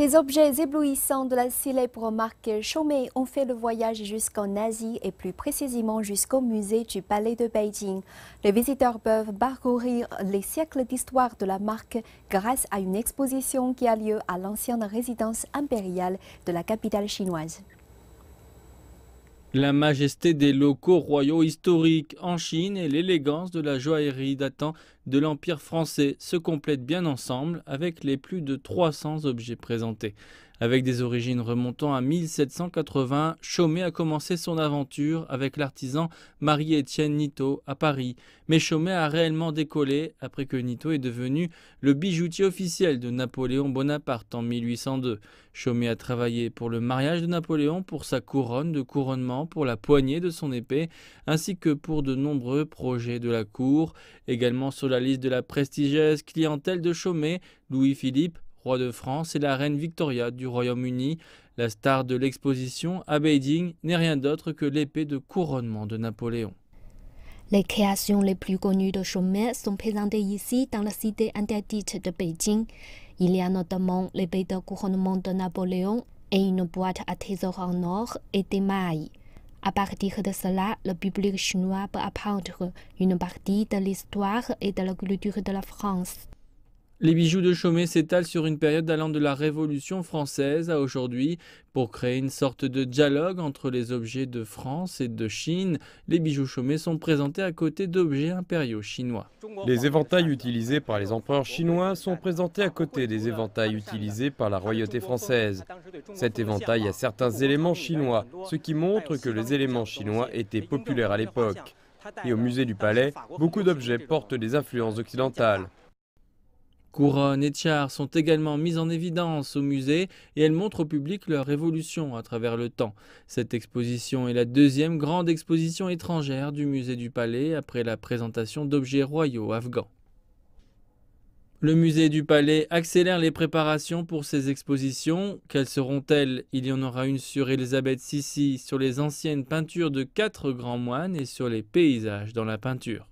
Ces objets éblouissants de la célèbre marque Chaumet ont fait le voyage jusqu'en Asie et plus précisément jusqu'au musée du Palais de Beijing. Les visiteurs peuvent parcourir les siècles d'histoire de la marque grâce à une exposition qui a lieu à l'ancienne résidence impériale de la capitale chinoise. La majesté des locaux royaux historiques en Chine et l'élégance de la joaillerie datant de l'Empire français se complètent bien ensemble avec les plus de 300 objets présentés. Avec des origines remontant à 1780, Chaumet a commencé son aventure avec l'artisan Marie-Étienne Nito à Paris. Mais Chaumet a réellement décollé après que Nito est devenu le bijoutier officiel de Napoléon Bonaparte en 1802. Chaumet a travaillé pour le mariage de Napoléon, pour sa couronne de couronnement, pour la poignée de son épée, ainsi que pour de nombreux projets de la cour. Également sur la liste de la prestigieuse clientèle de Chaumet, Louis-Philippe, roi de France, et la reine Victoria du Royaume-Uni. La star de l'exposition à Beijing n'est rien d'autre que l'épée de couronnement de Napoléon. Les créations les plus connues de Chomet sont présentées ici dans la cité interdite de Beijing. Il y a notamment l'épée de couronnement de Napoléon et une boîte à trésors en or et mailles. À partir de cela, le public chinois peut apprendre une partie de l'histoire et de la culture de la France. Les bijoux de Chaumet s'étalent sur une période allant de la Révolution française à aujourd'hui. Pour créer une sorte de dialogue entre les objets de France et de Chine, les bijoux Chaumet sont présentés à côté d'objets impériaux chinois. Les éventails utilisés par les empereurs chinois sont présentés à côté des éventails utilisés par la royauté française. Cet éventail a certains éléments chinois, ce qui montre que les éléments chinois étaient populaires à l'époque. Et au musée du Palais, beaucoup d'objets portent des influences occidentales. Couronne et chars sont également mises en évidence au musée et elles montrent au public leur évolution à travers le temps. Cette exposition est la deuxième grande exposition étrangère du musée du Palais après la présentation d'objets royaux afghans. Le musée du Palais accélère les préparations pour ces expositions. Quelles seront-elles Il y en aura une sur Elisabeth Sissi, sur les anciennes peintures de quatre grands moines et sur les paysages dans la peinture.